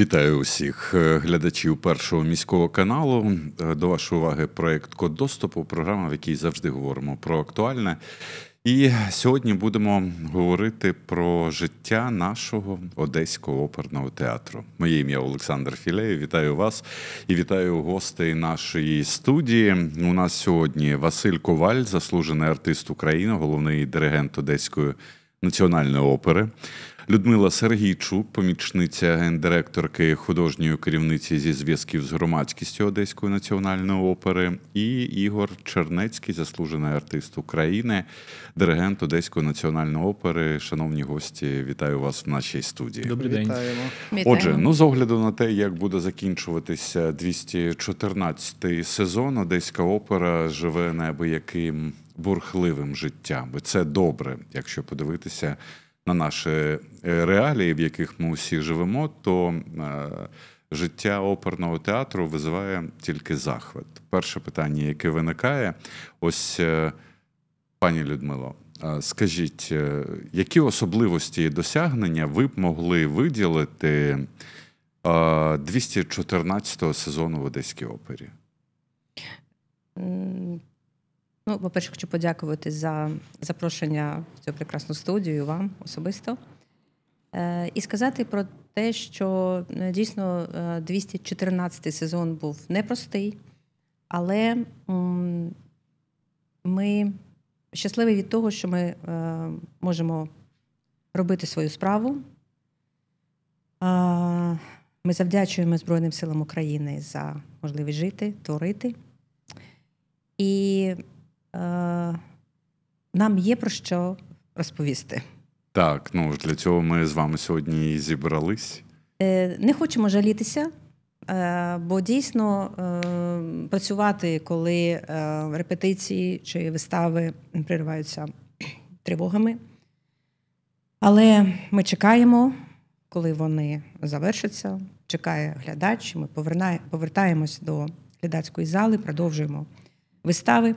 Вітаю усіх е, глядачів першого міського каналу. Е, до вашої уваги проект Код доступу, програма, в якій завжди говоримо про актуальне. І сьогодні будемо говорити про життя нашого одеського оперного театру. Моє ім'я Олександр Філеєв. Вітаю вас і вітаю гостей нашої студії. У нас сьогодні Василь Коваль, заслужений артист України, головний диригент Одеської національної опери. Людмила Сергійчук, помічниця гендиректорки художньої керівниці зі зв'язків з громадськістю Одеської національної опери, і Ігор Чернецький, заслужений артист України, диригент Одеської національної опери. Шановні гості, вітаю вас в нашій студії. Добрий день. Вітаємо. Отже, ну з огляду на те, як буде закінчуватися 214-й сезон, Одеська опера живе неабияким. Бурхливим життям, і це добре, якщо подивитися на наші е, реалії, в яких ми усі живемо, то е, життя оперного театру визиває тільки захват. Перше питання, яке виникає, ось е, пані Людмило. Скажіть, які особливості і досягнення ви б могли виділити 214 го сезону в Одеській опері? Ну, по-перше, хочу подякувати за запрошення в цю прекрасну студію вам особисто. Е, І сказати про те, що е, дійсно 214 е, сезон був непростий, але ми щасливі від того, що ми е, можемо робити свою справу. Ми завдячуємо Збройним силам України за можливість жити, творити. І Е, нам є про що розповісти. Так, ну для цього ми з вами сьогодні і зібрались. Е, не хочемо жалітися, е, бо дійсно працювати, коли репетиції чи вистави пририваються тривогами. Але ми чекаємо, коли вони завершаться. Чекає глядач. Ми повертаємось до глядацької зали, продовжуємо вистави.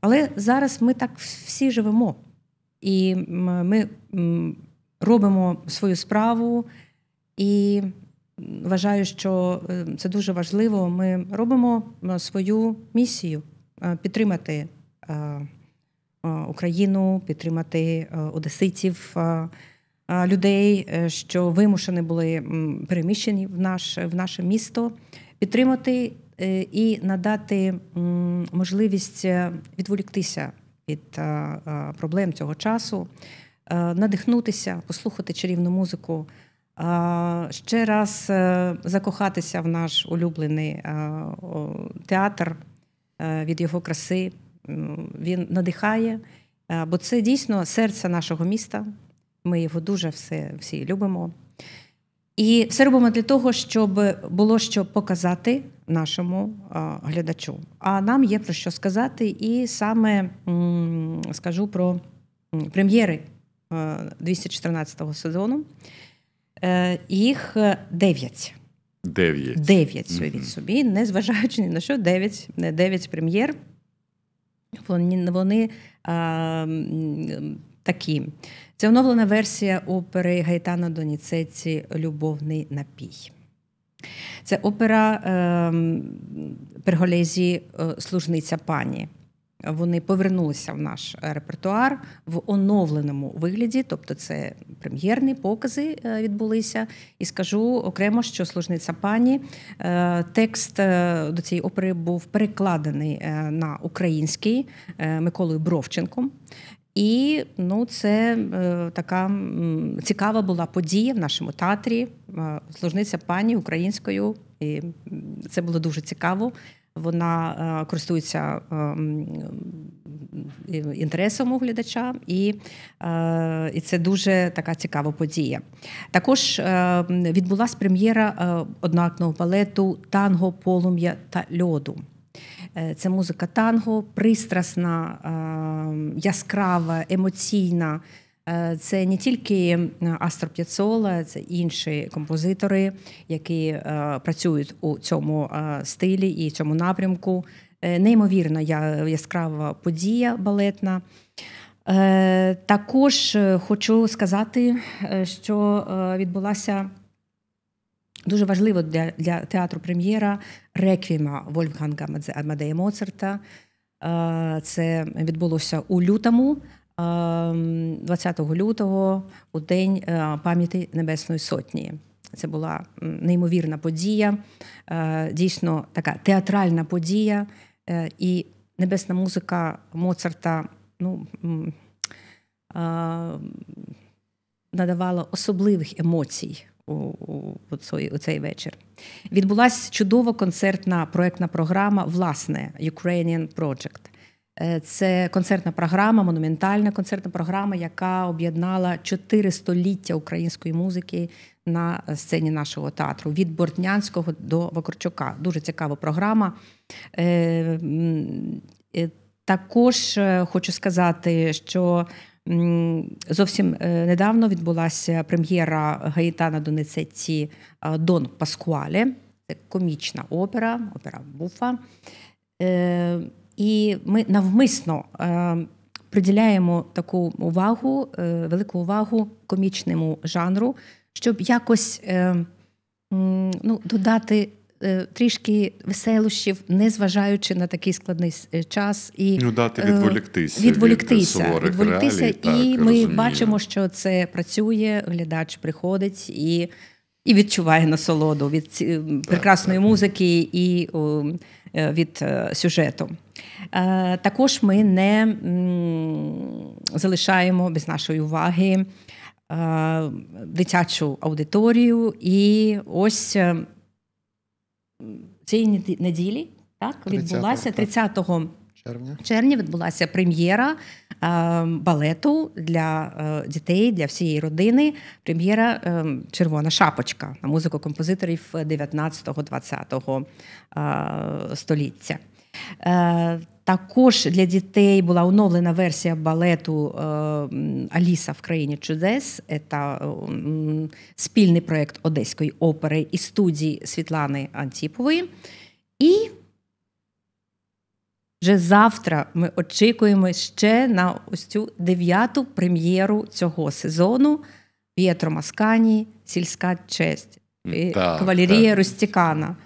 Але зараз ми так всі живемо, і ми робимо свою справу. І вважаю, що е, це дуже важливо. Ми робимо е, свою місію е, підтримати Україну, підтримати одеситів, людей, що вимушені були переміщені в наш, в наше місто, підтримати Е, і надати можливість е, відволіктися від е, проблем цього часу, надихнутися, послухати чарівну музику. Ще раз закохатися в наш улюблений театр від його краси. Він надихає, бо це дійсно серце нашого міста. Ми його дуже все, всі любимо. І все робимо для того, щоб було що показати нашому глядачу. А нам є про що сказати, і саме скажу про прем'єри 214-го сезону. Е, їх е, дев'ять. Дев'ять Дев'ять mm-hmm. собі, незважаючи ні на що, дев'ять дев'ять прем'єр. Вони вони а, такі. Це оновлена версія опери Гайтана Доніцеці Любовний напій. Це опера ем, е, перголезі Служниця пані. Вони повернулися в наш репертуар в оновленому вигляді, тобто це прем'єрні покази е, відбулися. І скажу окремо, що служниця пані е, текст е, до цієї опери був перекладений на український Миколою Бровченком. І ну, це е, така м, цікава була подія в нашому театрі. Е, служниця пані українською, і це було дуже цікаво. Вона е, користується е, інтересом у глядача, і е, і це дуже така цікава подія. Також е, відбулася прем'єра однакного балету Танго, полум'я та льоду. Е, це музика танго, пристрасна, е, яскрава, емоційна. Е, це не тільки Астро П'яцола, це інші композитори, які працюють у цьому стилі і цьому напрямку. Неймовірно, яскрава подія балетна. Також хочу сказати, що відбулася дуже важливо для для театру прем'єра реквіма Вольфганга Амадея Моцарта. Це відбулося у лютому, 20 лютого, у день пам'яті Небесної Сотні. Це була неймовірна подія, дійсно така театральна подія. Е, і небесна музика Моцарта ну, надавала особливих емоцій у, у, у цей вечір. Відбулася чудова концертна проектна програма, власне, Ukrainian Project. Е, це концертна програма, монументальна концертна програма, яка об'єднала чотири століття української музики на сцені нашого театру від Бортнянського до Вакарчука. Дуже цікава програма. Е, е, також хочу сказати, що Зовсім е, недавно відбулася прем'єра Гаїтана Доницетті е, Дон Паскуале, це комічна опера, опера Буфа. Е, і ми навмисно приділяємо таку увагу, велику увагу комічному жанру, щоб якось ну, додати Е, трішки веселощів, не зважаючи на такий складний е, час і ну дати відволіктися е, відволіктися, від відволіктися, реалій, і так, ми розумію. бачимо, що це працює. Глядач приходить і. І відчуває насолоду від прекрасної музики і від сюжету. Також ми не залишаємо без нашої уваги дитячу аудиторію. І ось цієї неділі так, 30-го, відбулася 30 червня. червня відбулася прем'єра е, балету для е, дітей, для всієї родини. Прем'єра е, Червона шапочка на музику композиторів 19-20 го століття. Також для дітей була оновлена версія балету е, Аліса в країні чудес. Це е, спільний проєкт Одеської опери і студії Світлани Антіпової. І вже завтра ми очікуємо ще на ось цю дев'яту прем'єру цього сезону В'єтро Маскані Сільська честь е, Кавалерія Рустікана.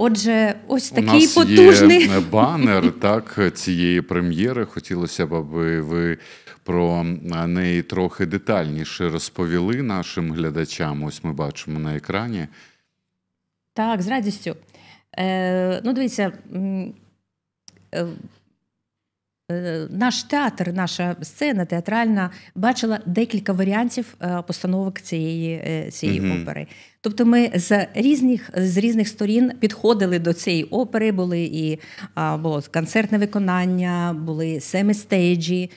Отже, ось такий У нас потужний є банер так цієї прем'єри. Хотілося б, аби ви про неї трохи детальніше розповіли нашим глядачам. Ось ми бачимо на екрані. Так, з радістю. Е, Ну, дивіться. Е, Е, наш театр, наша сцена театральна бачила декілька варіантів е, постановок цієї е, цієї mm-hmm. опери. Тобто, ми з різних з різних сторін підходили до цієї опери. Були і було концертне виконання, були семистейджі,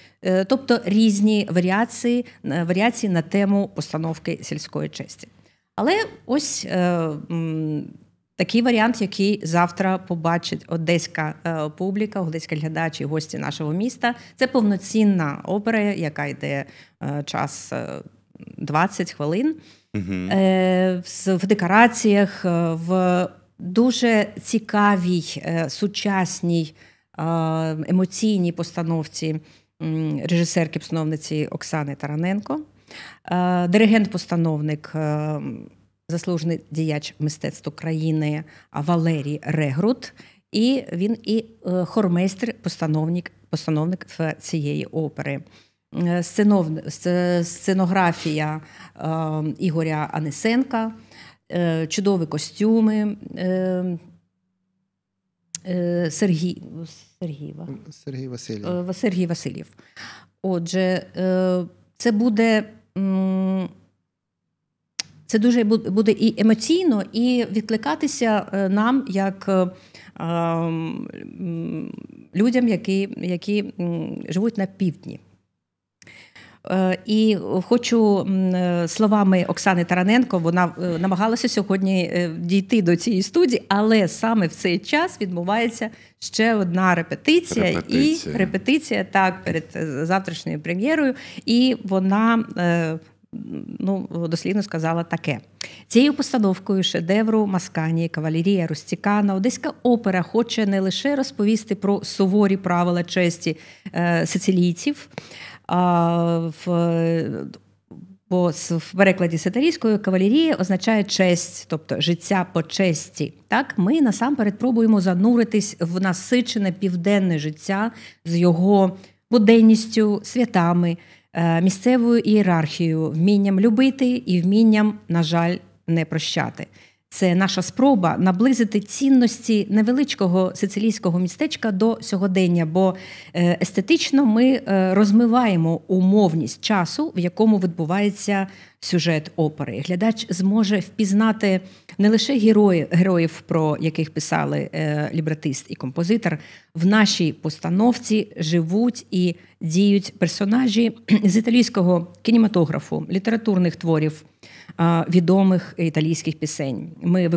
тобто різні варіації варіації на тему постановки сільської честі. Але ось Такий варіант, який завтра побачить одеська е, публіка, одеські глядачі, гості нашого міста, це повноцінна опера, яка йде е, час 20 е, хвилин mm-hmm. в декораціях, в дуже цікавій, сучасній емоційній постановці режисерки-постановниці Оксани Тараненко. Диригент-постановник ем, заслужений діяч мистецтва країни Валерій Регрут. І він і е, хормейстер, постановник постановник цієї опери. Е, сценов, сценографія е, Ігоря Анисенка, чудові костюми. Сергій Сергієва. Сергій Васильєв. Сергій Васильєв. Отже, це буде це дуже буде і емоційно, і відкликатися е, нам як е, людям, які, які живуть на півдні. Е, і хочу словами Оксани Тараненко, вона намагалася сьогодні дійти до цієї студії, але саме в цей час відбувається ще одна репетиція, репетиція. і репетиція так перед завтрашньою прем'єрою. І вона ну, дослідно сказала таке. Цією постановкою шедевру Маскані, кавалерія Ростікана, Одеська опера хоче не лише розповісти про суворі правила честі е, сицилійців. А, в, Бо в перекладі з кавалерія означає честь, тобто життя по честі. Так, ми насамперед пробуємо зануритись в насичене південне життя з його буденністю, святами, Е, місцевою ієрархією, вмінням любити і вмінням, на жаль, не прощати. Це наша спроба наблизити цінності невеличкого сицилійського містечка до сьогодення, бо е, естетично ми е, розмиваємо умовність часу, в якому відбувається сюжет опери. Глядач зможе впізнати не лише героїв, героїв, про яких писали е, лібратист і композитор. В нашій постановці живуть і діють персонажі з італійського кінематографу, літературних творів відомих італійських пісень. Ми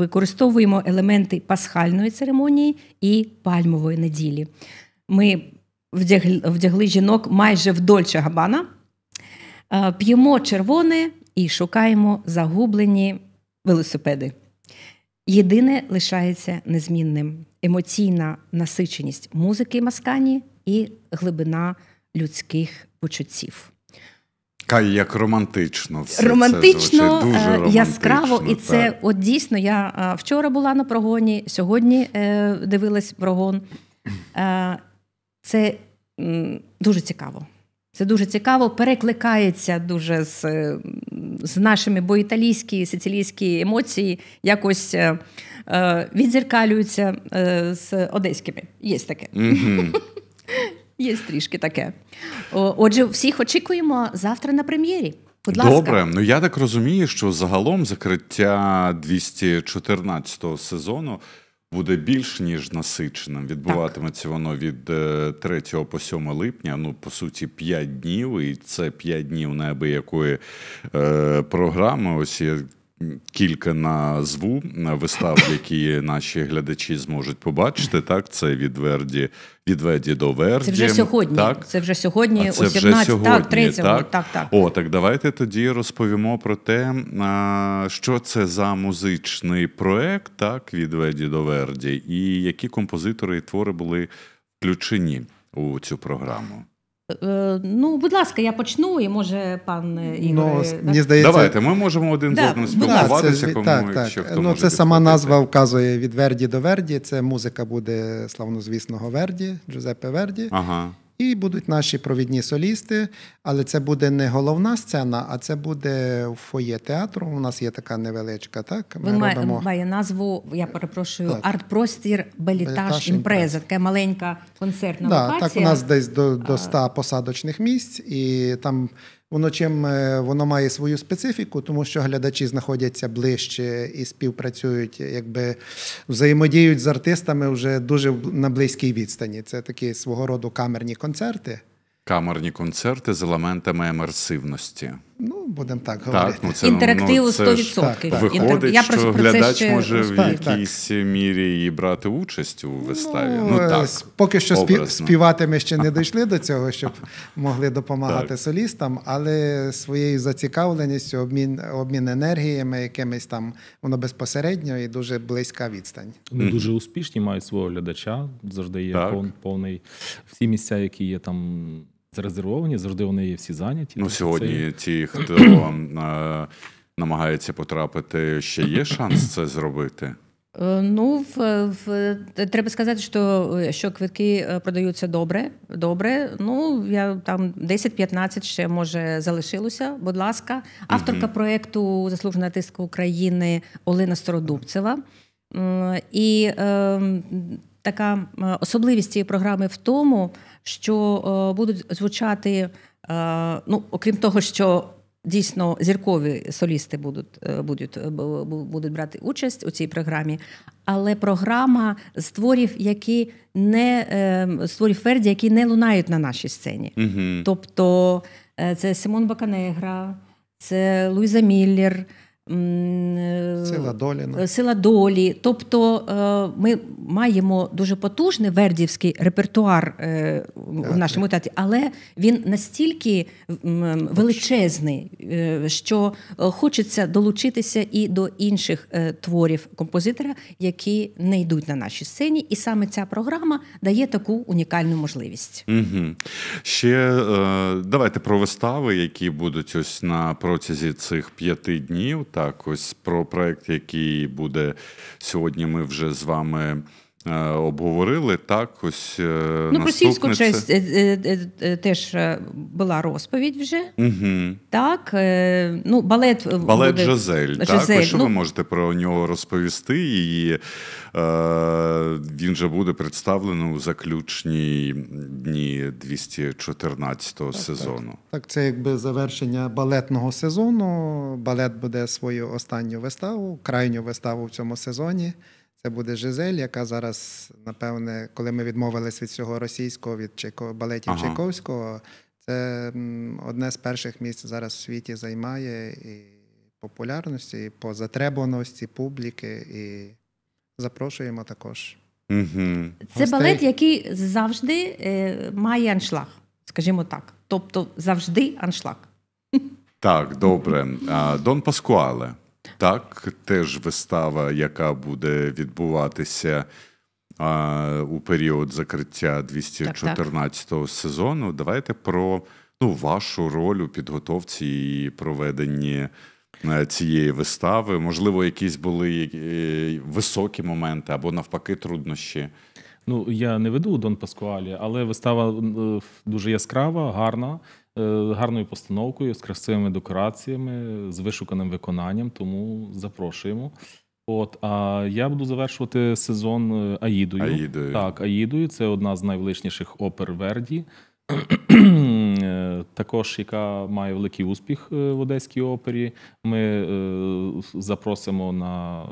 використовуємо елементи пасхальної церемонії і пальмової неділі. Ми вдягли жінок майже в Габана. Е, п'ємо червоне і шукаємо загублені велосипеди. Єдине лишається незмінним емоційна насиченість музики маскані і глибина людських почуттів. Кай, як романтично, все романтично, це дуже е, романтично, яскраво, так. і це от дійсно. Я е, вчора була на прогоні, сьогодні дивилась прогон. Це дуже цікаво. Це дуже цікаво, перекликається дуже з е, з нашими, бо італійські сицилійські емоції якось е, е відзеркалюються е, з одеськими. Є таке. Є трішки таке. Отже, всіх очікуємо завтра на прем'єрі. Будь ласка. Добре, ну я так розумію, що загалом закриття 214 сезону буде більш ніж насиченим. Відбуватиметься воно від 3 е, по 7 липня. Ну по суті, 5 днів, і це 5 днів неабиякої е, програми. Ось я кілька назву вистав, які наші глядачі зможуть побачити. Так, це відверді від Веді до Верді. Це вже сьогодні. Так? Це вже сьогодні, а це о 17, сьогодні, так, 3, так? так, так. О, так давайте тоді розповімо про те, що це за музичний проект, так, від Веді до Верді, і які композитори і твори були включені у цю програму. Е, ну, будь ласка, я почну, і може пан Ігор... Е, ну, здається... Давайте ми можемо один да, з одним спілкуватися. Кому так, так. Хто ну, може це сама назва вказує від Верді до Верді. Це музика буде славнозвісного Верді, Джузеппе Верді. Ага. І будуть наші провідні солісти, але це буде не головна сцена, а це буде в фоє театру. У нас є така невеличка. Так ми Він робимо... має назву. Я перепрошую, арт-простір Белітаж імпреза. Така маленька концертна да, локація. Так, у нас десь до до 100 посадочних місць, і там Воно чим е, воно має свою специфіку, тому що глядачі знаходяться ближче і співпрацюють, якби взаємодіють з артистами вже дуже на близькій відстані. Це такі свого роду камерні концерти. Камерні концерти з елементами емерсивності. Ну, будемо так говорити. Так, це, Інтерактиву ну, це 100%. Так, так. Виходить, Я що глядач ще може в якійсь мірі і брати участь у виставі. Ну, ну так, Поки що образно. співати ми ще не дійшли до цього, щоб могли допомагати солістам, але своєю зацікавленістю, обмін обмін енергіями, якимись там воно безпосередньо і дуже близька відстань. Вони дуже успішні, мають свого глядача, завжди є повний. Всі місця, які є там. Це резервовані, завжди вони є всі зайняті. Ну сьогодні це... ті, хто намагається потрапити, ще є шанс це зробити. Е, ну, в, в, треба сказати, що е, що квитки е, продаються добре. Добре, ну я там 10-15 ще може залишилося. Будь ласка, авторка угу. проєкту Заслужена тиск України Олена Стародубцева. І е, така особливість цієї програми в тому що е, будуть звучати, е, ну окрім того, що дійсно зіркові солісти будуть, е, будуть, будуть брати участь у цій програмі, але програма з творів, які не з творів Ферді, які не лунають на нашій сцені. Угу. Тобто це Симон Баканегра, це Луїза Міллер. Сила е, долі. Ну. Сила долі. Тобто е, ми маємо дуже потужний вердівський репертуар е, в нашому театрі, але він настільки величезний, що хочеться долучитися і до інших творів композитора, які не йдуть на нашій сцені. І саме ця програма дає таку унікальну можливість. Угу. Ще давайте про вистави, які будуть ось на протязі цих п'яти днів. Так, ось про проект, який буде сьогодні. Ми вже з вами Е, обговорили так, ось е, ну про сільську честь е, теж була розповідь вже. Угу. Так, ну балет балет буде... Жозель, Жозель. Так, ну... що ви ну. можете про нього розповісти? І е, він же буде представлено у заключні дні 214-го так, сезону. Так. так, це якби завершення балетного сезону. Балет буде свою останню виставу, крайню виставу в цьому сезоні. Це буде Жизель, яка зараз, напевне, коли ми відмовились від цього російського, від Чайко... балетів ага. Чайковського, це одне з перших місць зараз в світі займає і популярності, і по затребуваності публіки. І запрошуємо також. Угу. Це балет, який завжди е, має аншлаг, скажімо так. Тобто завжди аншлаг. Так, добре. Дон Паскуале так, теж вистава, яка буде відбуватися а, у період закриття 214 так, сезону. Давайте про ну, вашу роль у підготовці і проведенні. Е, цієї вистави, можливо, якісь були е, високі моменти або навпаки труднощі. Ну я не веду Дон Паскуалі, але вистава е, дуже яскрава, гарна. Е, гарною постановкою, з красивими декораціями, з вишуканим виконанням, тому запрошуємо. От, а я буду завершувати сезон е, Аїдою. Аїдою. Так, Аїдою це одна з найвеличніших опер Верді, е, також яка має великий успіх в Одеській опері. Ми запросимо на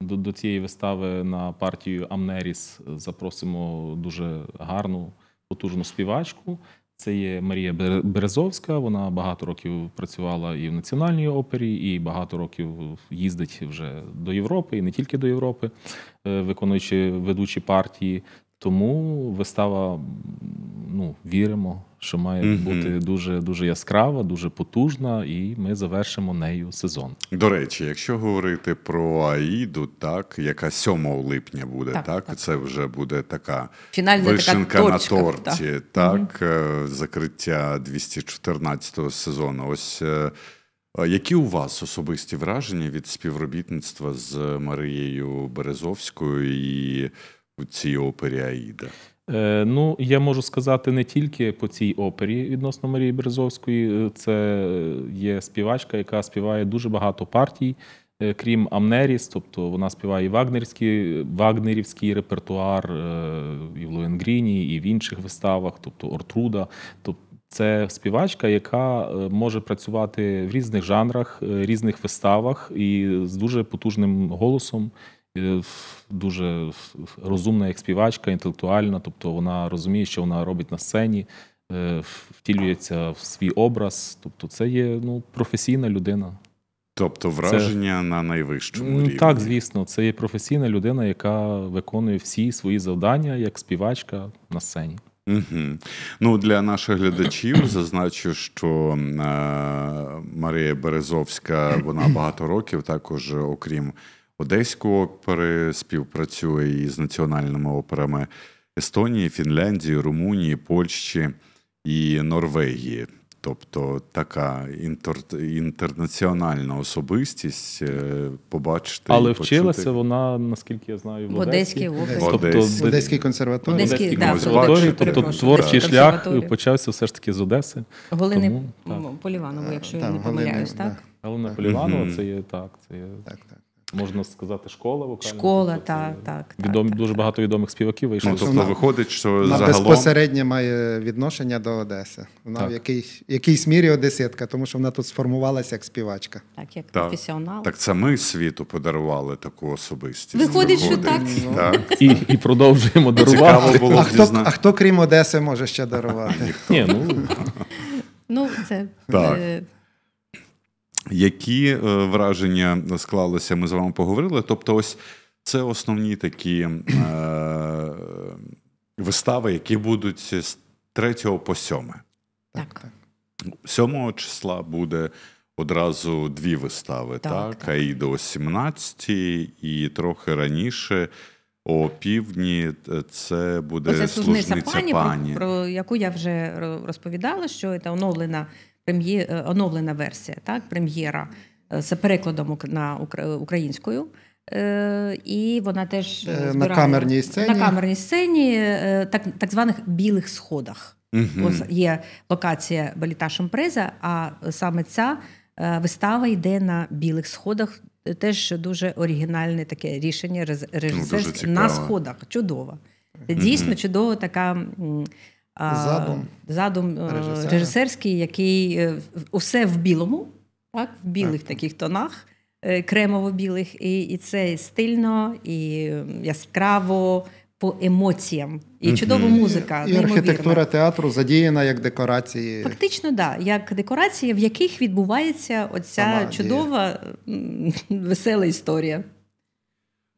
до, до цієї вистави на партію Амнеріс. Запросимо дуже гарну, потужну співачку. Це є Марія Березовська. Вона багато років працювала і в національній опері, і багато років їздить вже до Європи, і не тільки до Європи, е, виконуючи ведучі партії. Тому вистава, ну віримо, що має mm -hmm. бути дуже дуже яскрава, дуже потужна, і ми завершимо нею сезон. До речі, якщо говорити про Аїду, так яка 7 липня буде, так, так, так. це вже буде така фінальна вишенка така торчка, на торті, так, так mm -hmm. закриття 214-го сезону. Ось е, які у вас особисті враження від співробітництва з Марією Березовською і у цій опері Аїда? Е, ну, я можу сказати не тільки по цій опері відносно Марії Березовської. Е, це є співачка, яка співає дуже багато партій, е, крім Амнеріс, тобто вона співає і вагнерський, вагнерівський репертуар, і в Лоєнгріні, і в інших виставах, тобто Ортруда. Тобто це співачка, яка може працювати в різних жанрах, різних виставах і з дуже потужним голосом. Е, дуже розумна як співачка, інтелектуальна, тобто вона розуміє, що вона робить на сцені, е, втілюється в свій образ. Тобто, це є ну, професійна людина. Тобто враження це... на найвищому рівні. Так, звісно, це є професійна людина, яка виконує всі свої завдання як співачка на сцені. Угу. Ну, Для наших глядачів зазначу, що е Марія Березовська вона багато років також, е, окрім Одеську опери співпрацює із національними операми Естонії, Фінляндії, Румунії, Польщі і Норвегії. Тобто така інтер... інтернаціональна особистість е, побачити. Але і вчилася вона, наскільки я знаю, в, в Одеській Тобто, в Одеській консерваторії. Одеській, да, консерваторії. Тобто творчий шлях почався все ж таки з Одеси. Голини Поліваново, якщо я не помиляюсь, так? Галина Поліванова, це є так. Це є... Так, так. Можна сказати, школа вокальна. Школа, тобто, так, так. Відом, так, дуже так. багато відомих співаків ну, вийшло. Ну, тобто виходить, що вона загалом... безпосередньо має відношення до Одеси. Вона так. в якійсь якійсь мірі одеситка, тому що вона тут сформувалася як співачка. Так, як так. професіонал. Так це ми світу подарували таку особистість. Виходить, виходить. що так. так. І і продовжуємо дарувати. Було, а, хто, а хто крім Одеси може ще дарувати? Ні, ну... Ну, це. Які е, враження склалися, ми з вами поговорили. Тобто, ось це основні такі е, вистави, які будуть з 3 по 7. Так. 7 числа буде одразу дві вистави, так? так? так. А і 17, і трохи раніше. О півдні е, це буде Оце служниця пані, пані. Про, про яку я вже розповідала, що це оновлена прем'є е, оновлена версія, так прем'єра е, з перекладом на українською. Е, і вона теж на камерній сцені на камерній сцені, так так званих білих сходах. Угу. Ось є локація баліта Шампреза, а саме ця вистава йде на білих сходах. Теж дуже оригінальне таке рішення ну, режисерське ну, на сходах. Чудово. Дійсно, угу. чудова така задум задум е, режисера. режисерський, який е, усе в білому, так, в білих так. таких тонах, е, кремово-білих, і і це стильно, і яскраво. По емоціям і чудова музика і неймовірна. архітектура театру задіяна як декорації, фактично, да, як декорації, в яких відбувається оця Сама чудова дія. весела історія.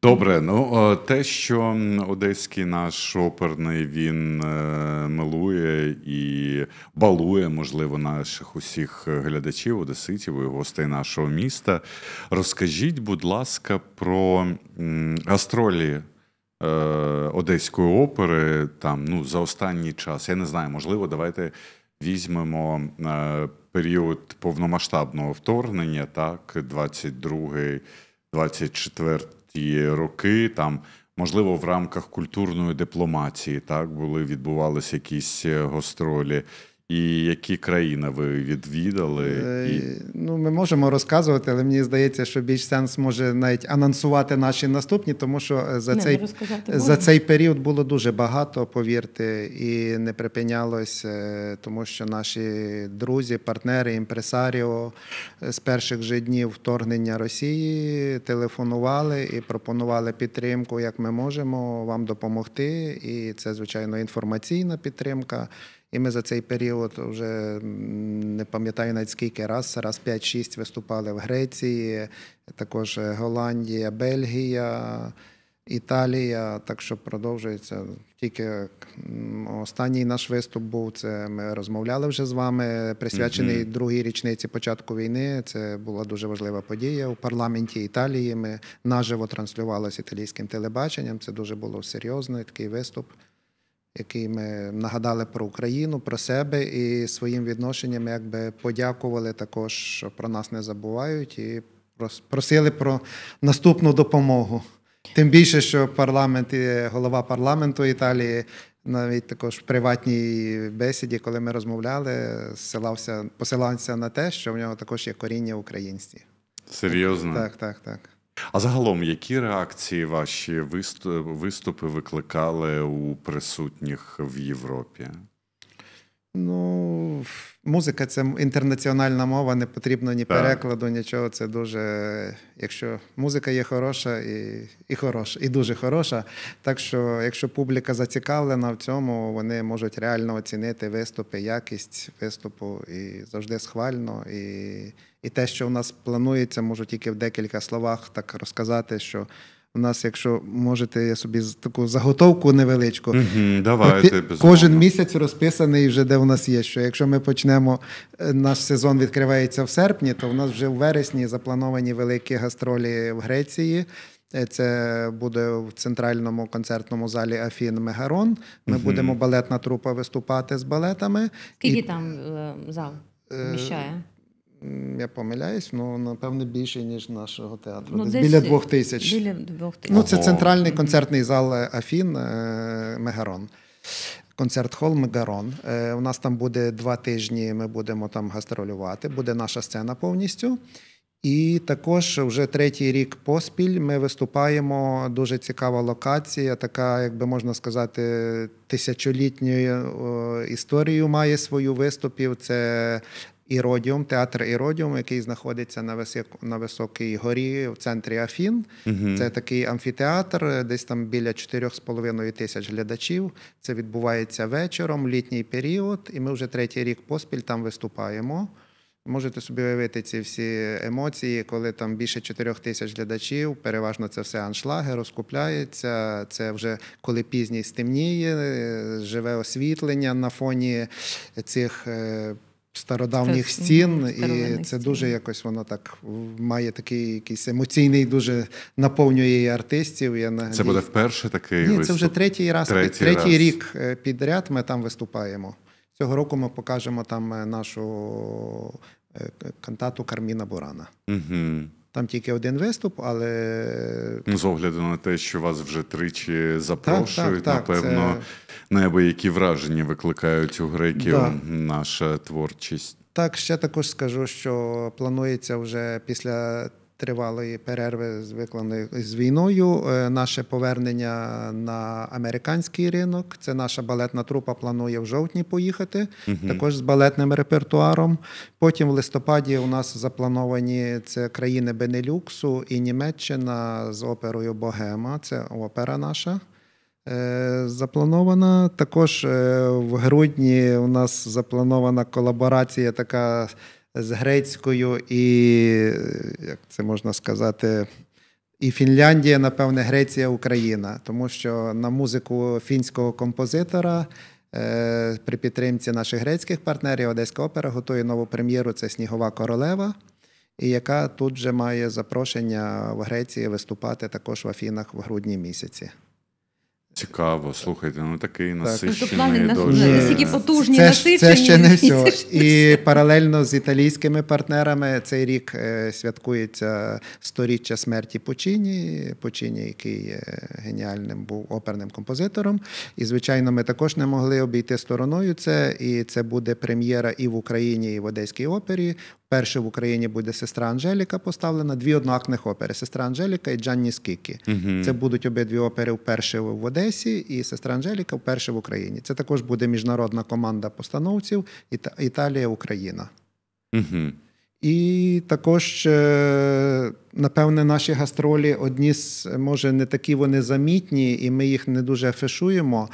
Добре, ну е, те, що одеський наш оперний він е, милує і балує, можливо, наших усіх глядачів, одеситів і гостей нашого міста. Розкажіть, будь ласка, про гастролі е, одеської опери там ну за останній час. Я не знаю, можливо, давайте візьмемо період повномасштабного вторгнення, так, 22-24 ті роки там. Можливо, в рамках культурної дипломатії так були відбувалися якісь е, гостролі. І які країни ви відвідали? Е, і... Ну, Ми можемо розказувати, але мені здається, що більш сенс може навіть анонсувати наші наступні, тому що е, за не, ну, цей не за цей період було дуже багато, повірте, і не припинялося, е, тому що наші друзі, партнери, імпресаріо з перших же днів вторгнення Росії телефонували і пропонували підтримку, як ми можемо вам допомогти. І це звичайно інформаційна підтримка. І ми за цей період вже не пам'ятаю навіть скільки раз, раз 5-6 виступали в Греції, також Голландія, Бельгія, Італія. Так що продовжується. Тільки останній наш виступ був. Це ми розмовляли вже з вами, присвячений mm -hmm. другій річниці початку війни. Це була дуже важлива подія у парламенті Італії. Ми наживо транслювалися італійським телебаченням. Це дуже було серйозно, такий виступ який ми нагадали про Україну, про себе і своїм відношенням, якби подякували також, що про нас не забувають, і просили про наступну допомогу. Тим більше, що парламент і голова парламенту Італії. Навіть також в приватній бесіді, коли ми розмовляли, посилався на те, що в нього також є коріння українці. Серйозно? Так, так, так. А загалом, які реакції ваші виступи викликали у присутніх в Європі? Ну, музика це інтернаціональна мова, не потрібно ні так. перекладу, нічого. Це дуже. Якщо музика є хороша і і хороша, і дуже хороша. Так що, якщо публіка зацікавлена в цьому, вони можуть реально оцінити виступи, якість виступу і завжди схвально. І, І те, що в нас планується, можу тільки в декілька словах так розказати, що. У нас, якщо можете, я собі таку заготовку невеличку. Угу, давайте, Кожен місяць розписаний вже де у нас є. Що якщо ми почнемо, е, наш сезон відкривається в серпні, то у нас вже в вересні заплановані великі гастролі в Греції. Е, це буде в центральному концертному залі Афін Мегарон. Ми угу. будемо балетна трупа виступати з балетами. Скільки І... там е, зал вміщає? Я помиляюсь, ну напевне більше, ніж нашого театру. Ну, десь, десь біля двох тисяч. Біля двох тисяч. Ну, це центральний концертний зал е, Афін е, Мегарон. Концерт хол Мегарон. Е, у нас там буде два тижні. Ми будемо там гастролювати. Буде наша сцена повністю. І також вже третій рік поспіль ми виступаємо. Дуже цікава локація, така, як би можна сказати, тисячолітньою історією має свою виступів. Це Іродіум, театр Іродіум, який знаходиться на висок на високій горі в центрі Афін. Угу. Це такий амфітеатр, десь там біля 4,5 тисяч глядачів. Це відбувається вечором, літній період, і ми вже третій рік поспіль там виступаємо. Можете собі уявити ці всі емоції, коли там більше 4 тисяч глядачів, переважно це все аншлаги, розкупляється. Це вже коли пізній стемніє, е, живе освітлення на фоні цих. Е, стародавніх це, стін, і це стін. дуже якось воно так має такий якийсь емоційний, дуже наповнює і артистів. Я на це буде вперше такий Ні, виступ? Це вже третій раз, третій, третій раз. рік е, підряд. Ми там виступаємо. Цього року ми покажемо там е, нашу е, кантату Карміна Бурана. Угу. Там тільки один виступ, але е, ну, з огляду на те, що вас вже тричі запрошують, так, так, напевно, це... неабиякі враження викликають у греків да. наша творчість. Так, ще також скажу, що планується вже після тривалої перерви, звикленої з війною. Е, наше повернення на американський ринок. Це наша балетна трупа планує в жовтні поїхати, угу. також з балетним репертуаром. Потім в листопаді у нас заплановані це країни Бенелюксу і Німеччина з оперою Богема. Це опера наша. Е, запланована також е, в грудні. У нас запланована колаборація така з грецькою, і як це можна сказати, і Фінляндія, напевне, Греція, Україна, тому що на музику фінського композитора. Е, при підтримці наших грецьких партнерів Одеська опера готує нову прем'єру. Це Снігова королева, і яка тут же має запрошення в Греції виступати також в Афінах в грудні місяці. Цікаво, слухайте, ну такий насичений. Так. Тобто дуже... Такі потужні це, насичені. Це ще не все. І паралельно з італійськими партнерами цей рік е, святкується сторіччя смерті Почіні. Почіні, який геніальним був оперним композитором. І, звичайно, ми також не могли обійти стороною це. І це буде прем'єра і в Україні, і в Одеській опері. Перше в Україні буде сестра Анжеліка поставлена. Дві одноакних опери сестра Анжеліка і Джанні Скікі. Угу. Це будуть обидві опери вперше в Одесі. Одесі і сестра Анжеліка вперше в Україні. Це також буде міжнародна команда постановців Італія, Україна. Угу. І також, е, напевне, наші гастролі одні з може не такі вони замітні, і ми їх не дуже афішуємо,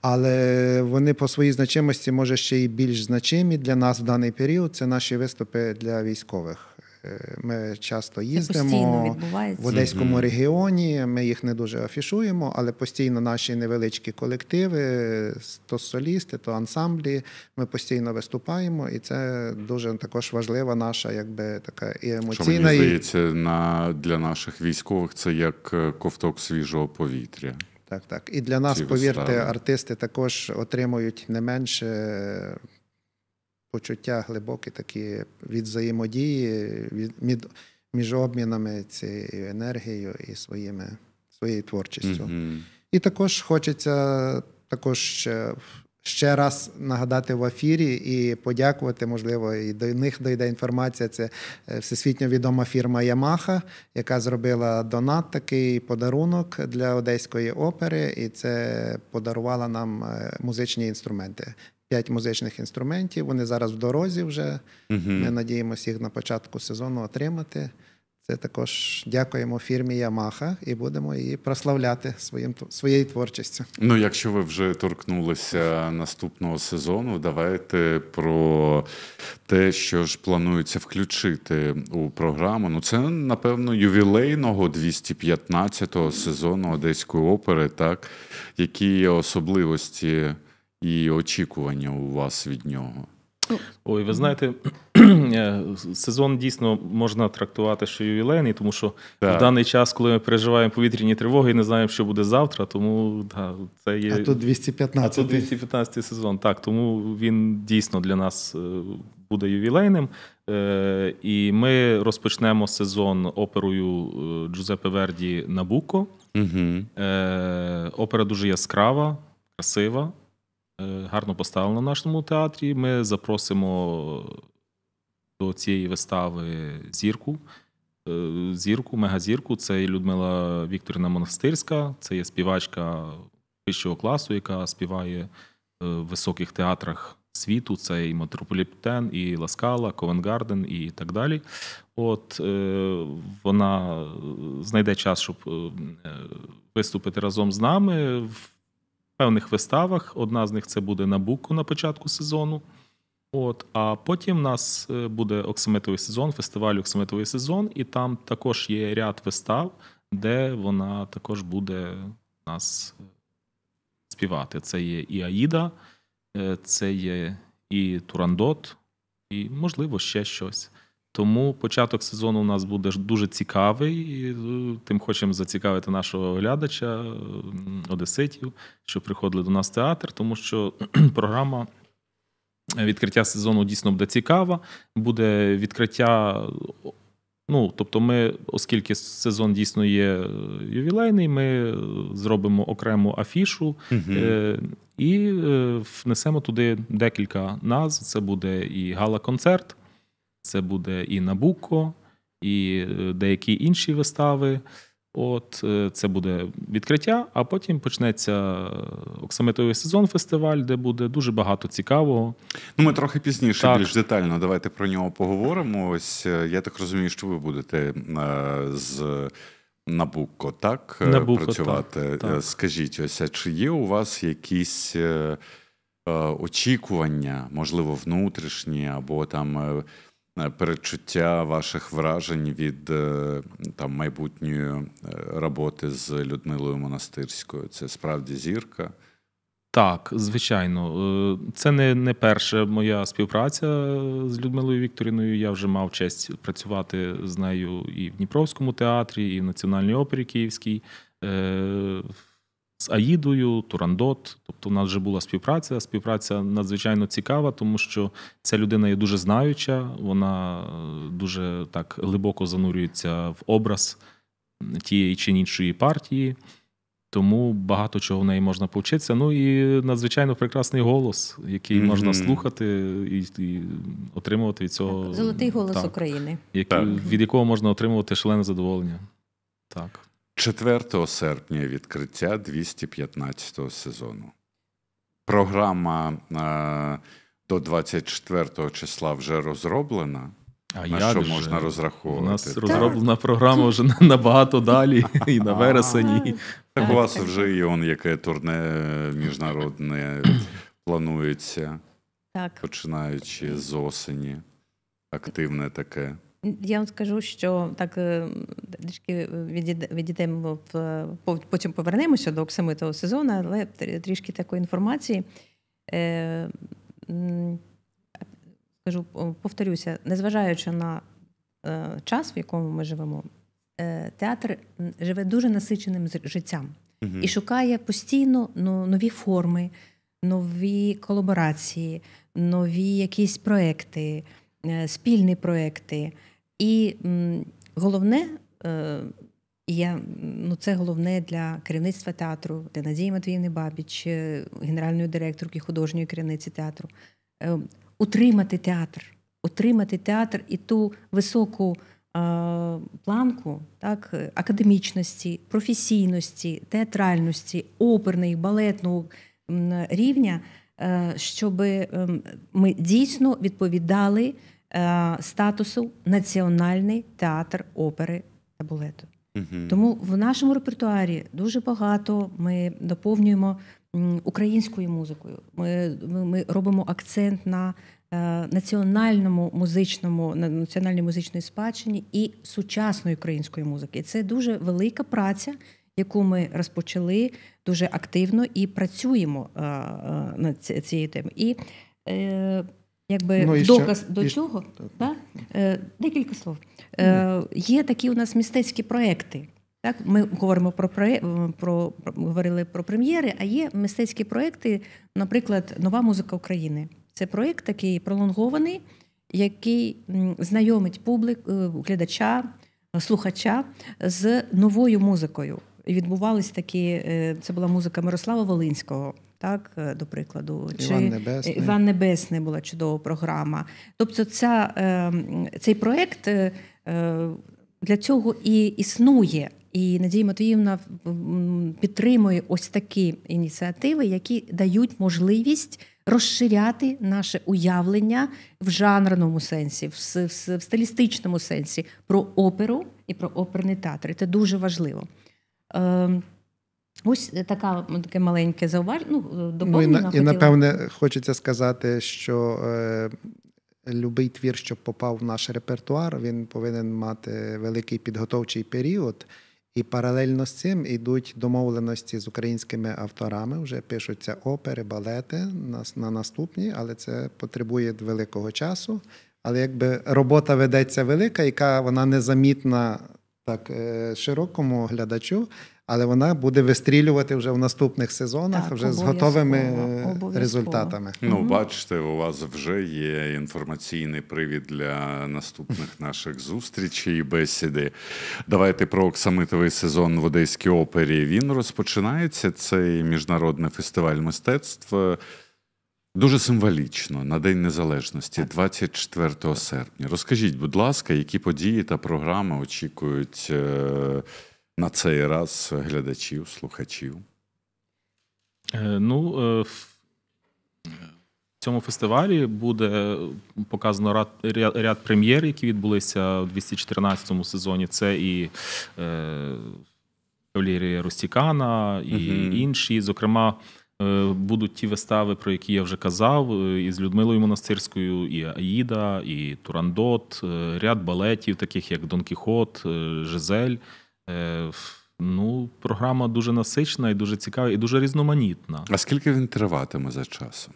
але вони по своїй значимості може ще й більш значимі для нас в даний період. Це наші виступи для військових. Е, ми часто їздимо в Одеському mm-hmm. регіоні. Ми їх не дуже афішуємо, але постійно наші невеличкі колективи, то солісти, то ансамблі. Ми постійно виступаємо, і це дуже також важлива наша, якби така і емоційна. Що мені здається, на для наших військових це як е, ковток свіжого повітря. Так, так. І для нас, повірте, артисти також отримують не менше почуття глибокі, такі від взаємодії, від між обмінами цією енергією і своїми, своєю творчістю. Mm-hmm. І також хочеться також ще, ще раз нагадати в ефірі і подякувати. Можливо, і до них дойде інформація. Це е, всесвітньо відома фірма Ямаха, яка зробила донат, такий подарунок для одеської опери, і це подарувала нам е, музичні інструменти п'ять музичних інструментів. Вони зараз в дорозі вже. Угу. Ми надіємося їх на початку сезону отримати. Це також дякуємо фірмі Ямаха і будемо її прославляти своїм своєю творчістю. Ну, якщо ви вже торкнулися наступного сезону, давайте про те, що ж планується включити у програму. Ну, це напевно ювілейного 215-го сезону одеської опери, так які особливості і очікування у вас від нього. Ой, ви знаєте, е, сезон дійсно можна трактувати, що ювілейний, тому що так. в даний час, коли ми переживаємо повітряні тривоги і не знаємо, що буде завтра, тому да, це є. А тут 215 А тут 215 сезон. Так, тому він дійсно для нас е, буде ювілейним. Е, і ми розпочнемо сезон оперою Джузеппе Верді Набуко. Угу. Опера дуже яскрава, красива. Е, гарно поставлена на нашому театрі. Ми запросимо до цієї вистави зірку. Е, зірку, мегазірку це Людмила Вікторівна Монастирська, це є співачка вищого класу, яка співає е, в високих театрах світу. Це і Метрополітен, і Ласкала, Ковенгарден, і так далі. От вона знайде час, щоб виступити разом з нами певних виставах. Одна з них це буде на Буку на початку сезону. От, А потім у нас е, буде оксамитовий сезон, фестиваль Оксамитовий сезон, і там також є ряд вистав, де вона також буде нас е, співати. Це є і Аїда, е, це є і Турандот, і, можливо, ще щось. Тому початок сезону у нас буде дуже цікавий. і е, Тим хочемо зацікавити нашого глядача, одеситів, що приходили до нас в театр, тому що програма. Відкриття сезону дійсно буде цікава. Буде відкриття. Ну тобто, ми, оскільки сезон дійсно є е, ювілейний, ми зробимо окрему афішу угу. е- і е- внесемо туди декілька назв. Це буде і гала-концерт, це буде і Набуко, і е, деякі інші вистави. От е, це буде відкриття, а потім почнеться е, оксамитовий сезон фестиваль, де буде дуже багато цікавого. Ну, ми трохи пізніше, так. більш детально. Давайте про нього поговоримо. Ось я так розумію, що ви будете з Набуко так Набуко, працювати. Так, так. Скажіть, ось а чи є у вас якісь очікування, можливо, внутрішні або там. Е, передчуття ваших вражень від е, там майбутньої е, роботи з Людмилою Монастирською? Це справді зірка? Так, звичайно, це не не перша моя співпраця з Людмилою Вікторіною. Я вже мав честь працювати з нею і в Дніпровському театрі, і в Національній опері Київській з Аїдою, Турандот. Тобто, у нас вже була співпраця. Співпраця надзвичайно цікава, тому що ця людина є дуже знаюча, вона е, дуже так глибоко занурюється в образ тієї чи іншої партії. Тому багато чого в неї можна повчитися. Ну і надзвичайно прекрасний голос, який mm-hmm. можна слухати і і отримувати від цього золотий голос так, України, який, так. від якого можна отримувати шалене задоволення. Так 4 серпня відкриття 215 го сезону. Програма е, до 24 го числа вже розроблена. А на я що вже. можна розраховувати? У нас розроблена програма вже набагато далі, і на вересені. Так у вас вже і он яке турне міжнародне планується, починаючи з осені. Активне таке. Я вам скажу, що так е, трішки відійдемо в потім повернемося до оксамитого сезону, але трішки такої інформації. Е, скажу, повторюся, незважаючи на е, час, в якому ми живемо, театр живе дуже насиченим життям і шукає постійно ну, нові форми, нові колаборації, нові якісь проекти. Е, спільні проекти. І головне, е, я, ну це головне для керівництва театру, для Надії Матвіївни Бабіч, е, генеральної директорки, художньої керівниці театру, утримати театр, утримати театр і ту високу. Планку так, академічності, професійності, театральності, оперної, балетного рівня, Е, щоб ем, ми дійсно відповідали е, статусу Національний театр опери та балету. Тому в нашому репертуарі дуже багато ми доповнюємо українською музикою. Ми, Ми робимо акцент на е, Національному музичному на національній музичної спадщині і сучасної української музики. І це дуже велика праця, яку ми розпочали дуже активно і працюємо е, е, над цією темою. І е, якби ну, і доказ ще, до і цього да? декілька слов. Mm. Є такі у нас містецькі проекти. Так, ми говоримо про про, говорили про прем'єри, а є мистецькі проекти, наприклад, Нова музика України. Це проект такий пролонгований, який знайомить публік глядача, слухача з новою музикою відбувались такі, е, це була музика Мирослава Волинського, так, е, до прикладу, Іван чи Небесний. Е, Іван Небесний була чудова програма. Тобто, ця, цей проект для цього і існує. І Надія Матвіївна підтримує ось такі ініціативи, які дають можливість розширяти наше уявлення в жанрному сенсі, в стилістичному сенсі про оперу і про оперний театр. І Це дуже важливо. Ем, ось така таке маленьке зауваження. Ну, е, Ну, і, і напевне хочеться сказати, що е, любий твір, що попав в наш репертуар, він повинен мати великий підготовчий період. І паралельно з цим йдуть домовленості з українськими авторами. Вже пишуться опери, балети на, на наступні, але це потребує великого часу. Але якби робота ведеться велика, яка вона незамітна так е, широкому глядачу, але вона буде вистрілювати вже в наступних сезонах, так, вже з готовими е, обов'язково. результатами. Ну, бачите, у вас вже є інформаційний привід для наступних наших зустрічей і бесіди. Давайте про оксамитовий сезон в Одеській опері. Він розпочинається. Цей міжнародний фестиваль мистецтв. Дуже символічно на День Незалежності, 24 серпня. Розкажіть, будь ласка, які події та програми очікують е, на цей раз глядачів, слухачів? Е, ну, е, в цьому фестивалі буде показано ряд, ряд, ряд прем'єр, які відбулися у 214 сезоні. Це і Валерія Рустікана, і угу. інші. Зокрема, Е, будуть ті вистави, про які я вже казав, е, із Людмилою Монастирською, і Аїда, і Турандот, е, ряд балетів, таких як Дон Кіхот, Жизель. Ну, програма дуже насична і дуже цікава, і дуже різноманітна. А скільки він триватиме за часом?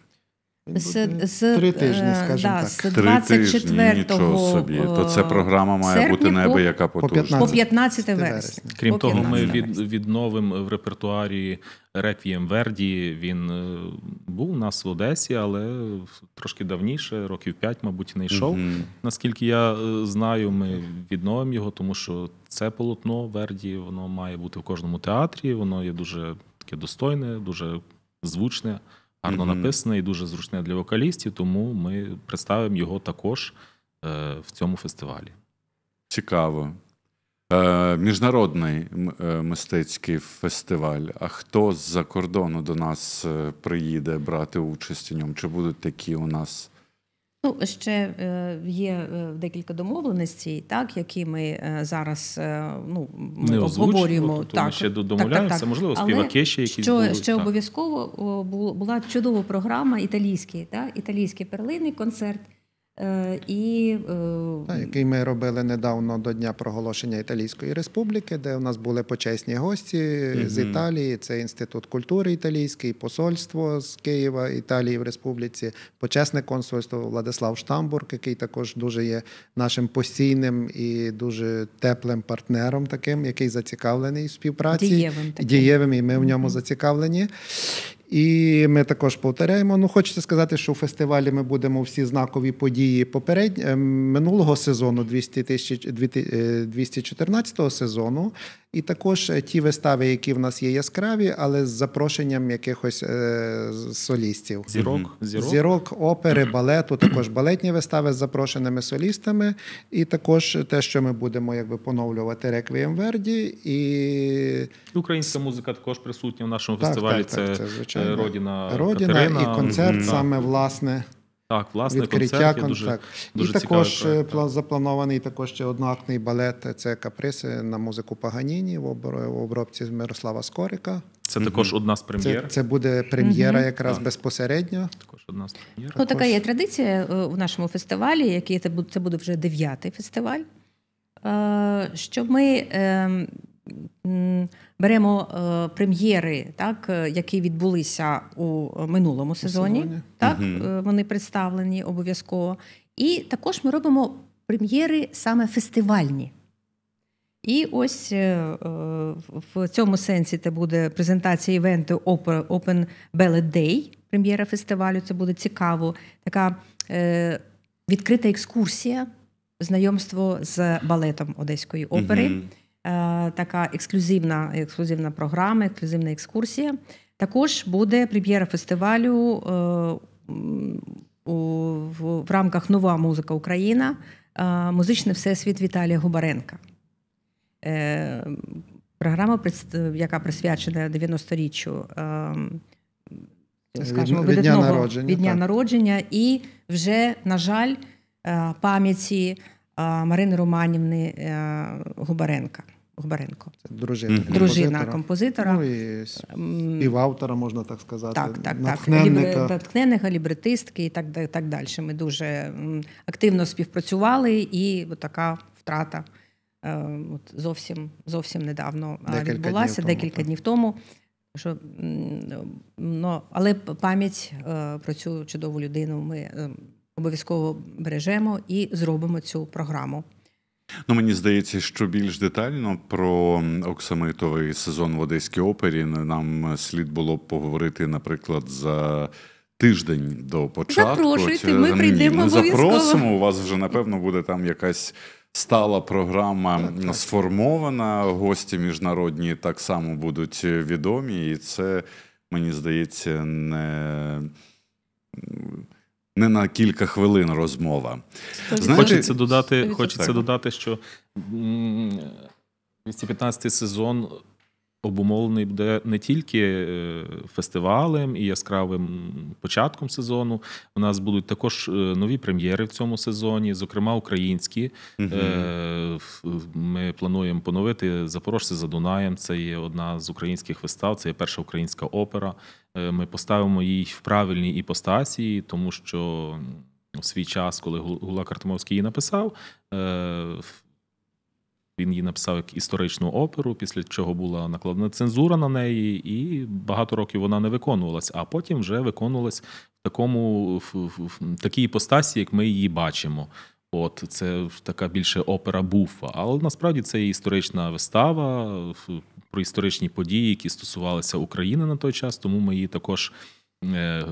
З, з, Три тижні, е, скажімо да, так. З 24 Нічого собі. То це е, програма має бути неби, яка потужна. По 15 вересня. Крім по 15 того, ми від, відновимо в репертуарі Реквієм Верді. Він е, був у нас в Одесі, але трошки давніше, років 5, мабуть, не йшов. mm Наскільки я знаю, ми відновимо його, тому що це полотно Верді, воно має бути в кожному театрі, воно є дуже таке достойне, дуже звучне гарно mm-hmm. написане і дуже зручне для вокалістів, тому ми представимо його також е, в цьому фестивалі. Цікаво. Е, Міжнародний е, мистецький фестиваль. А хто з-за кордону до нас е, приїде брати участь у ньому? Чи будуть такі у нас Ну, ще е, є е, декілька домовленостей, так які ми е, зараз ну ми обговорюємо. Тобто так, ми ще домовляємося, так, так, так. можливо, співаки ще якісь що будуть, ще обов'язково була чудова програма італійський, так, італійські перлини, концерт. Е, і е, а, який ми робили недавно до Дня проголошення Італійської республіки, де у нас були почесні гості угу. з Італії. Це інститут культури італійський, посольство з Києва Італії в Республіці, почесне консульство Владислав Штамбург, який також дуже є нашим постійним і дуже теплим партнером, таким який зацікавлений в співпраці дієвим, таким. дієвим і ми в ньому угу. зацікавлені. І ми також повторяємо. Ну, хочеться сказати, що у фестивалі ми будемо всі знакові події попередні ем, минулого сезону, 200 тисяч 214 е, сезону. І також е, ті вистави, які в нас є яскраві, але з запрошенням якихось е, солістів. Зірок, зірок, зірок, опери, балету, також балетні вистави з запрошеними солістами, і також те, що ми будемо якби поновлювати реквієм Верді. І українська музика також присутня в нашому так, фестивалі. Так, так, це, це е, звичайно родіна, родіна Катерина. і концерт mm-hmm. саме власне. Так, власне, відкриття концерт. Дуже, дуже і також е, проект, запланований також ще одноактний балет. Це каприси на музику Паганіні в обробці Мирослава Скорика. Це mm -hmm. також одна з прем'єр. Це, це буде прем'єра, mm -hmm. якраз так. безпосередньо. Також одна з прем'єр. Ну, така є традиція е, у нашому фестивалі, який це буде вже дев'ятий фестиваль. Е, що ми ем, Беремо е, прем'єри, так е, які відбулися у е, минулому сезоні. сезоні. Так угу. вони представлені обов'язково. І також ми робимо прем'єри саме фестивальні. І ось е, в цьому сенсі це буде презентація івенту Open Ballet Day, прем'єра фестивалю. Це буде цікаво. Така е, відкрита екскурсія, знайомство з балетом Одеської опери. Угу. Е, така ексклюзивна ексклюзивна програма, ексклюзивна екскурсія. Також буде прем'єра фестивалю е, в рамках Нова музика Україна, е, музичний всесвіт Віталія Губаренка. Програма, яка присвячена 90-річчю скажімо, від дня народження, від дня народження і вже, на жаль, пам'яті Марини Романівни е, Губаренка. Губаренко. Це дружина mm-hmm. дружина композитора, Ну, і співавтора, можна так сказати. Так, так, натхненника. так. Е, натхненника, лібретистки і так, так, далі. Ми дуже активно співпрацювали, і така втрата е, от зовсім зовсім недавно декілька відбулася днів декілька так. днів тому. Що, ну, Але пам'ять про цю чудову людину ми ем, обов'язково бережемо і зробимо цю програму. Ну, мені здається, що більш детально про оксамитовий сезон в Одеській опері нам слід було поговорити, наприклад, за тиждень до початку. Запрошуйте, ми прийдемо обов'язково. запросимо. У вас вже напевно буде там якась стала програма сформована. Гості міжнародні так само будуть відомі, і це мені здається не не на кілька хвилин розмова. Знаєте, хочеться додати, хочеться додати, що 215 сезон обумовлений буде не тільки е, фестивалем і яскравим початком сезону. У нас будуть також е, нові прем'єри в цьому сезоні, зокрема українські. Угу. Ми плануємо поновити Запорожці за Дунаєм. Це є одна з українських вистав. Це є перша українська опера. Ми поставимо її в правильній іпостасії, тому що. У ну, свій час, коли Гула Картомовський її написав, він її написав як історичну оперу, після чого була накладена цензура на неї, і багато років вона не виконувалась, а потім вже виконувалась в такому в, в, в такій постасі, як ми її бачимо. От це така більше опера буфа, але насправді це історична вистава про історичні події, які стосувалися України на той час, тому ми її також. Е,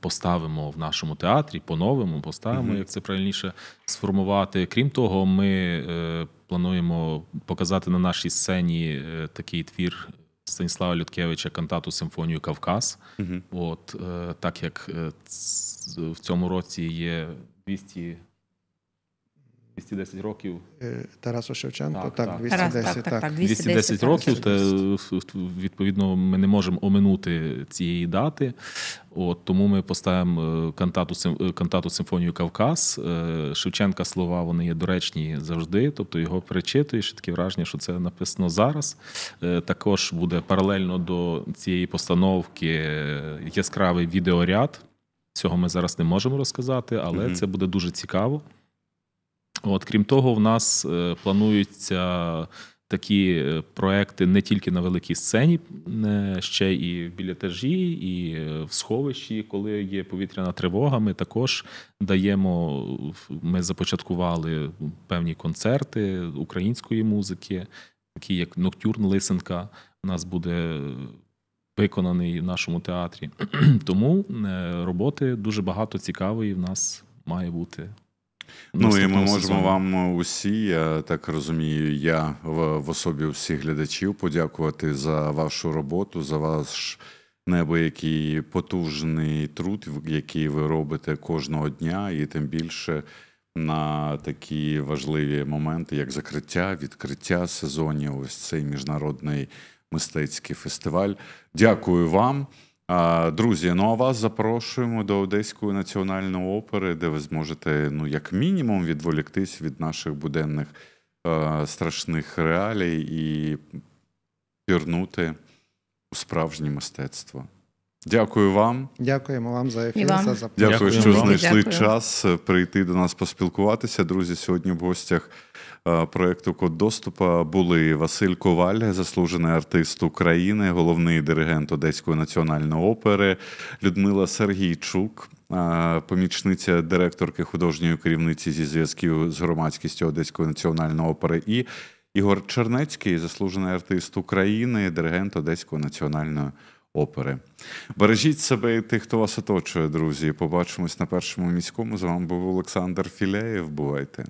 поставимо в нашому театрі, по-новому поставимо, mm як це правильніше сформувати. Крім того, ми е, плануємо показати на нашій сцені е, такий твір. Станіслава Людкевича кантату Симфонію Кавказ. Угу. От е, так як в цьому році є 200 210 років е, Тарасу Шевченко. Так, так, так 210 так, так, так. 210 років. То, відповідно, ми не можемо оминути цієї дати. От тому ми поставимо е, кантату е, кантату симфонію Кавказ. Шевченка слова вони є доречні завжди. Тобто його перечитуєш. Таке враження, що це написано зараз. Також буде паралельно до цієї постановки яскравий відеоряд. Цього ми зараз не можемо розказати, але mm це буде дуже цікаво. Ну, от, Крім того, в нас е, плануються такі е, проекти не тільки на великій сцені, е, ще і в білетажі, і в сховищі, коли є повітряна тривога. Ми також даємо. Ми започаткували певні концерти української музики, такі як Ноктюрн Лисенка. У нас буде. Виконаний в нашому театрі, тому роботи дуже багато цікавої в нас має бути Ну і ми можемо вам усі, я так розумію, я в, в особі всіх глядачів подякувати за вашу роботу, за ваш небо, який потужний труд, який ви робите кожного дня, і тим більше. На такі важливі моменти, як закриття, відкриття сезонів, ось цей міжнародний мистецький фестиваль. Дякую вам. Друзі, ну а вас запрошуємо до Одеської національної опери, де ви зможете, ну як мінімум, відволіктись від наших буденних е, страшних реалій і пірнути у справжнє мистецтво. Дякую вам. Дякуємо вам за ефір. Вам. За запитання. Дякую, що вам. знайшли Дякую. час е, прийти до нас поспілкуватися. Друзі, сьогодні в гостях е, проекту Код доступу були Василь Коваль, заслужений артист України, головний диригент Одеської національної опери, Людмила Сергійчук, е, помічниця директорки художньої керівниці зі зв'язків з громадськістю Одеської національної опери і Ігор Чернецький, заслужений артист України, диригент Одеської національної. опери опери. Бережіть себе і тих, хто вас оточує, друзі. Побачимось на першому міському. З вами був Олександр Філеєв. Бувайте.